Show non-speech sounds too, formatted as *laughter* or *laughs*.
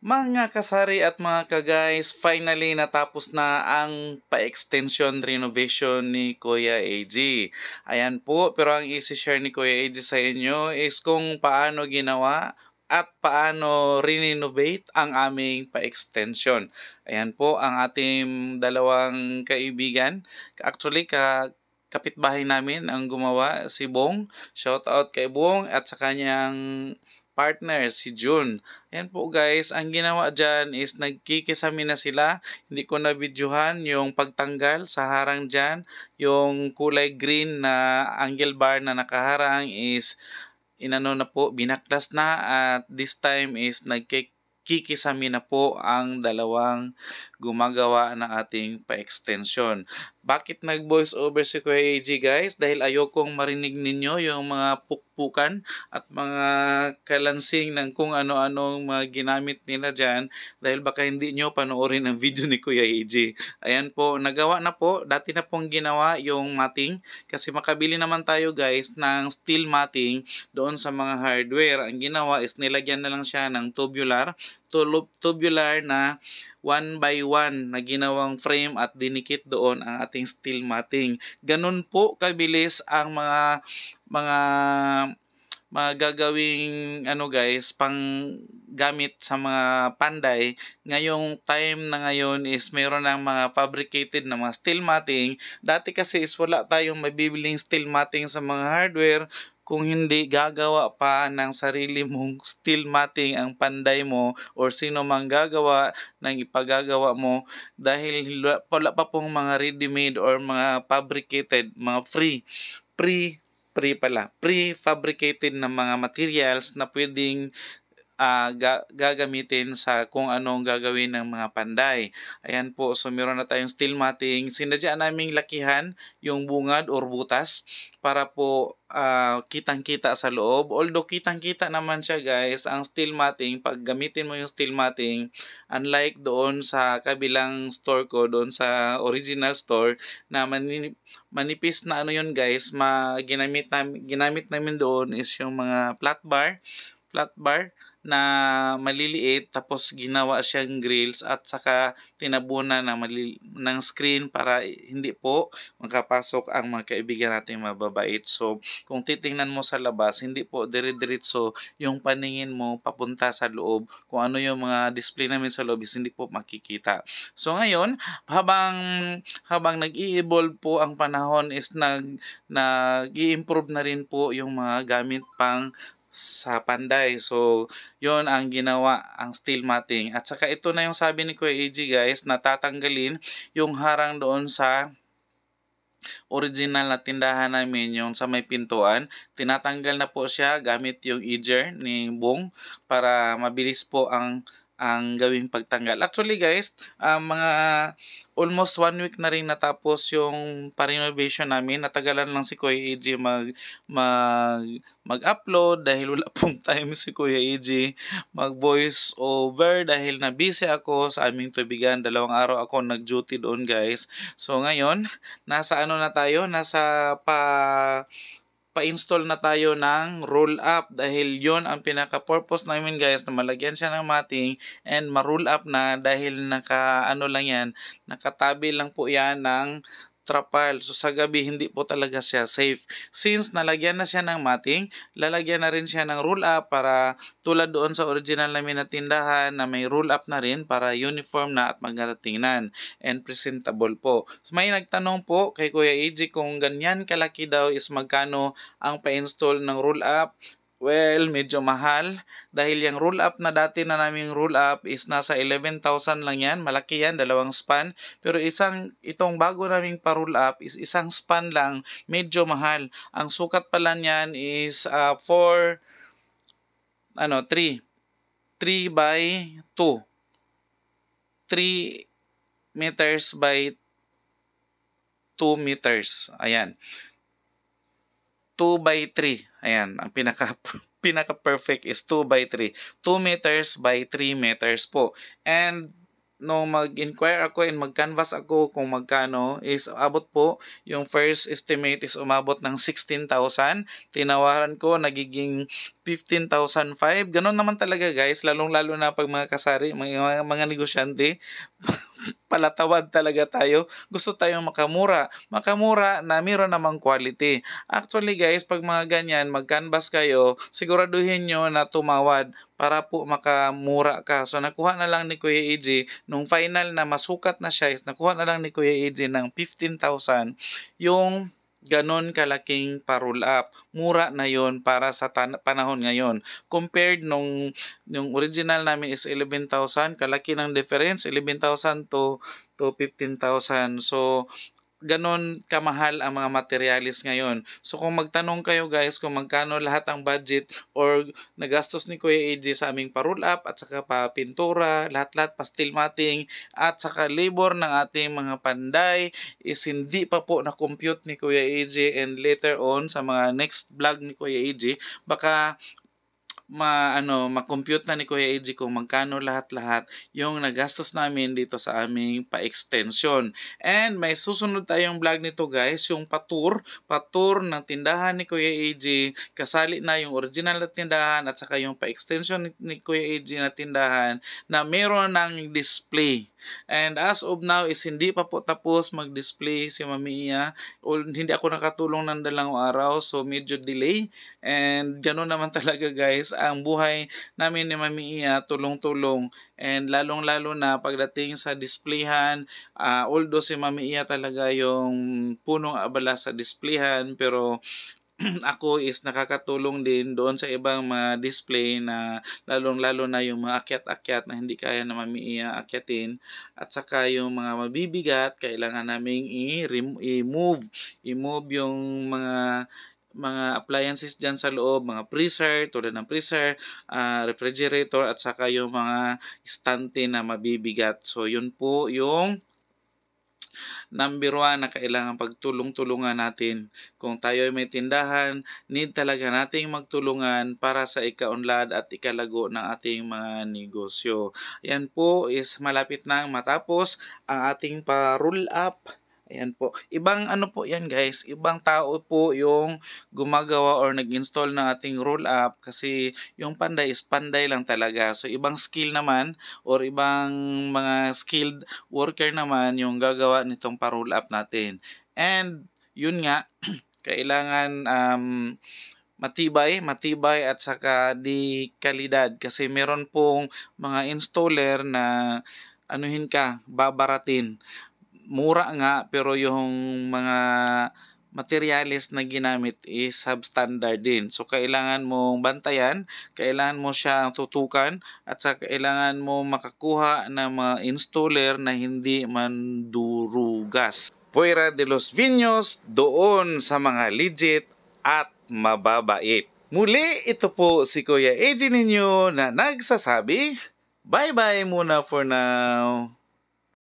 Mga kasari at mga ka-guys, finally natapos na ang pa-extension renovation ni Kuya AG. Ayan po, pero ang isi-share ni Kuya AG sa inyo is kung paano ginawa at paano renovate ang aming pa-extension. Ayan po ang ating dalawang kaibigan. Actually, ka kapitbahay namin ang gumawa, si Bong. Shoutout kay Bong at sa kanyang partner, si June. Ayan po guys, ang ginawa dyan is nagkikisami na sila. Hindi ko na videohan yung pagtanggal sa harang dyan. Yung kulay green na angle bar na nakaharang is inano na po, binaklas na at this time is nagkikisami na po ang dalawang gumagawa na ating pa-extension. Bakit nag-voice over si Kuya AG guys? Dahil ayokong marinig ninyo yung mga pukpukan at mga kalansing ng kung ano-anong mga ginamit nila dyan dahil baka hindi nyo panoorin ang video ni Kuya AG. Ayan po, nagawa na po. Dati na pong ginawa yung mating kasi makabili naman tayo guys ng steel mating doon sa mga hardware. Ang ginawa is nilagyan na lang siya ng tubular, tubular na one by one na ginawang frame at dinikit doon ang ating steel matting. Ganun po kabilis ang mga mga magagawing ano guys pang gamit sa mga panday ngayong time na ngayon is meron ng mga fabricated na mga steel matting dati kasi is wala tayong mabibiling steel matting sa mga hardware kung hindi, gagawa pa ng sarili mong steel mating ang panday mo or sino mang gagawa ng ipagagawa mo dahil wala pa pong mga ready-made or mga fabricated, mga free, pre pre pala, pre-fabricated na mga materials na pwedeng uh, ga- gagamitin sa kung anong gagawin ng mga panday. Ayan po, so meron na tayong steel matting. Sinadya naming lakihan yung bungad or butas para po uh, kitang-kita sa loob. Although kitang-kita naman siya guys, ang steel matting, pag gamitin mo yung steel matting, unlike doon sa kabilang store ko, doon sa original store, na mani- manipis na ano yun guys, ma- ginamit, namin, ginamit namin doon is yung mga flat bar, flat bar, na maliliit tapos ginawa siyang grills at saka tinabunan ng, ng screen para hindi po makapasok ang mga kaibigan natin mababait. So kung titingnan mo sa labas, hindi po dire-diretso yung paningin mo papunta sa loob. Kung ano yung mga display namin sa loob hindi po makikita. So ngayon, habang habang nag-evolve i po ang panahon is nag nag-i-improve na rin po yung mga gamit pang sa Panday. So, yon ang ginawa ang steel matting. At saka ito na yung sabi ni Kuya AG guys, natatanggalin yung harang doon sa original na tindahan namin yung sa may pintuan. Tinatanggal na po siya gamit yung edger ni Bong para mabilis po ang ang gawing pagtanggal. Actually guys, uh, mga almost one week na rin natapos yung pa-renovation namin. Natagalan lang si Kuya AJ mag, mag, mag-upload dahil wala *laughs* pong time si Kuya AJ mag-voice over dahil na busy ako sa aming tubigan. Dalawang araw ako nag-duty doon guys. So ngayon, nasa ano na tayo? Nasa pa pa install na tayo ng roll up dahil yon ang pinaka-purpose namin guys na malagyan siya ng mating and ma-roll up na dahil naka ano lang yan, nakatabi lang po yan ng trapal. So sa gabi hindi po talaga siya safe. Since nalagyan na siya ng mating, lalagyan na rin siya ng roll up para tulad doon sa original namin na tindahan na may roll up na rin para uniform na at maganda tingnan and presentable po. So may nagtanong po kay Kuya AJ kung ganyan kalaki daw is magkano ang pa-install ng roll up. Well, medyo mahal dahil yung roll up na dati na naming roll up is nasa 11,000 lang yan. Malaki yan, dalawang span. Pero isang itong bago naming pa-roll up is isang span lang, medyo mahal. Ang sukat pala niyan is uh, ah, 4 ano, 3 3 by 2 3 meters by 2 meters. Ayan. 2 by 3. Ayan, ang pinaka *laughs* pinaka perfect is 2 by 3. 2 meters by 3 meters po. And no mag-inquire ako and mag-canvas ako kung magkano is abot po yung first estimate is umabot ng 16,000 tinawaran ko nagiging 15,005 ganun naman talaga guys lalong lalo na pag mga kasari mga, mga negosyante *laughs* palatawad talaga tayo. Gusto tayong makamura. Makamura na meron namang quality. Actually guys, pag mga ganyan, mag-canvas kayo, siguraduhin nyo na tumawad para po makamura ka. So nakuha na lang ni Kuya EJ, nung final na masukat na siya, is nakuha na lang ni Kuya EJ ng 15,000 yung ganon kalaking parol up. Mura na yon para sa panahon ngayon. Compared nung yung original namin is 11,000, kalaki ng difference 11,000 to to 15,000. So ganon kamahal ang mga materialis ngayon. So kung magtanong kayo guys kung magkano lahat ang budget or nagastos ni Kuya AJ sa aming parul up at saka pa pintura, lahat-lahat pastil mating at saka labor ng ating mga panday is hindi pa po na compute ni Kuya AJ and later on sa mga next vlog ni Kuya AJ baka ma ano ma-compute na ni Kuya AJ kung magkano lahat-lahat yung nagastos namin dito sa aming pa-extension. And may susunod tayong vlog nito guys, yung patour, patour ng tindahan ni Kuya AJ, kasali na yung original na tindahan at saka yung pa-extension ni Kuya AJ na tindahan na meron ng display. And as of now is hindi pa po tapos mag-display si Mami Iya. Hindi ako nakatulong ng dalawang araw so medyo delay. And ganoon naman *laughs* talaga guys ang buhay namin ni Mami Iya tulong-tulong and lalong-lalo na pagdating sa displayhan uh, ah, although si Mami Iya talaga yung punong abala sa displayhan pero *clears throat* ako is nakakatulong din doon sa ibang mga display na lalong-lalo na yung mga akyat-akyat na hindi kaya na mamiiya akyatin at saka yung mga mabibigat kailangan naming i-remove i-move yung mga mga appliances dyan sa loob, mga freezer, tulad ng freezer, uh, refrigerator, at saka yung mga istante na mabibigat. So, yun po yung Number one na kailangan pagtulong-tulungan natin. Kung tayo ay may tindahan, need talaga nating magtulungan para sa ikaunlad at ikalago ng ating mga negosyo. Yan po is malapit nang matapos ang ating pa-roll up Ayan po. Ibang ano po yan guys, ibang tao po yung gumagawa or nag-install ng ating roll up kasi yung panday is panday lang talaga. So ibang skill naman or ibang mga skilled worker naman yung gagawa nitong pa-roll up natin. And yun nga, *clears throat* kailangan um, matibay, matibay at saka di kalidad kasi meron pong mga installer na anuhin ka, babaratin mura nga pero yung mga materialis na ginamit is substandard din. So, kailangan mong bantayan, kailangan mo siyang tutukan, at sa kailangan mo makakuha ng mga installer na hindi mandurugas. Puera de los Vinos doon sa mga legit at mababait. Muli, ito po si Kuya AJ ninyo na nagsasabi, bye-bye muna for now.